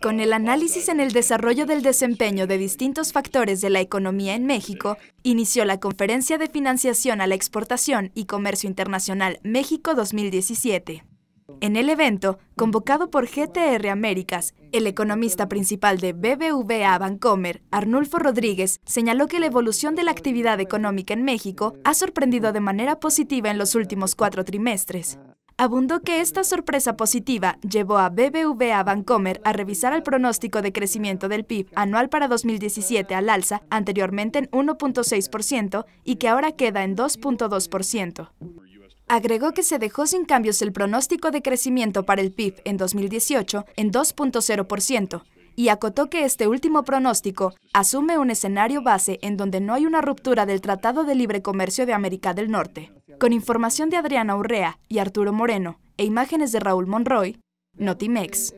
Con el análisis en el desarrollo del desempeño de distintos factores de la economía en México, inició la Conferencia de Financiación a la Exportación y Comercio Internacional México 2017. En el evento, convocado por GTR Américas, el economista principal de BBVA Bancomer, Arnulfo Rodríguez, señaló que la evolución de la actividad económica en México ha sorprendido de manera positiva en los últimos cuatro trimestres abundó que esta sorpresa positiva llevó a BBVA Bancomer a revisar el pronóstico de crecimiento del PIB anual para 2017 al alza, anteriormente en 1.6%, y que ahora queda en 2.2%. Agregó que se dejó sin cambios el pronóstico de crecimiento para el PIB en 2018 en 2.0%, y acotó que este último pronóstico asume un escenario base en donde no hay una ruptura del Tratado de Libre Comercio de América del Norte. Con información de Adriana Urrea y Arturo Moreno e imágenes de Raúl Monroy, Notimex.